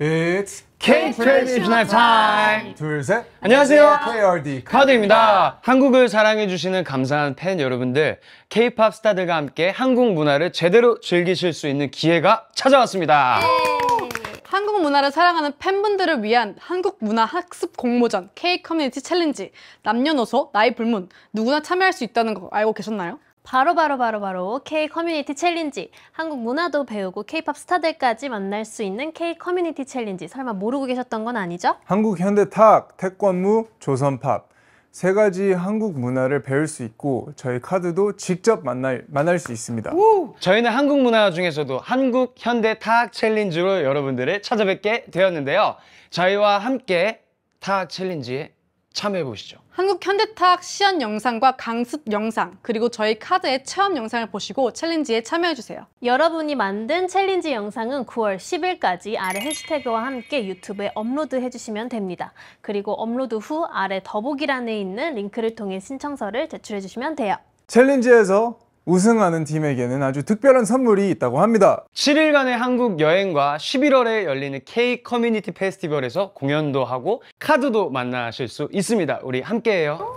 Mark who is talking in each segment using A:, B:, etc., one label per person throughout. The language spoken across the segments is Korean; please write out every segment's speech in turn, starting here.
A: It's K 프레디셔널 타임. 둘 셋. 안녕하세요. KRD 카드입니다. 한국을 사랑해 주시는 감사한 팬 여러분들, K-팝 스타들과 함께 한국 문화를 제대로 즐기실 수 있는 기회가 찾아왔습니다.
B: 예. 한국 문화를 사랑하는 팬분들을 위한 한국 문화 학습 공모전 K 커뮤니티 챌린지 남녀노소 나이 불문 누구나 참여할 수 있다는 거 알고 계셨나요? 바로 바로 바로 바로 K 커뮤니티
C: 챌린지 한국 문화도 배우고 K-팝 스타들까지 만날 수 있는 K 커뮤니티 챌린지 설마 모르고 계셨던 건 아니죠?
D: 한국 현대탁, 태권무, 조선팝 세 가지 한국 문화를 배울 수 있고 저희 카드도 직접 만날, 만날 수 있습니다
A: 오! 저희는 한국 문화 중에서도 한국 현대 탁 챌린지로 여러분들을 찾아뵙게 되었는데요 저희와 함께 탁 챌린지에 참여해 보시죠.
B: 한국 현대탁 시연 영상과 강습 영상 그리고 저희 카드의 체험 영상을 보시고 챌린지에 참여해 주세요. 여러분이 만든 챌린지 영상은 9월 10일까지 아래 해시태그와 함께
C: 유튜브에 업로드해 주시면 됩니다. 그리고 업로드 후 아래 더보기란에 있는 링크를 통해 신청서를 제출해 주시면 돼요.
D: 챌린지에서 우승하는 팀에게는 아주 특별한 선물이 있다고 합니다.
A: 7일간의 한국 여행과 11월에 열리는 K 커뮤니티 페스티벌에서 공연도 하고 카드도 만나실 수 있습니다. 우리 함께해요.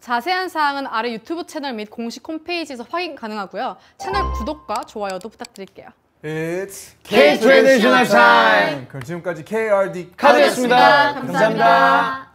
B: 자세한 사항은 아래 유튜브 채널 및 공식 홈페이지에서 확인 가능하고요. 채널 구독과 좋아요도 부탁드릴게요.
D: It's K Traditional Time. 그럼 지금까지 KRD 카드였습니다. 감사합니다. 감사합니다.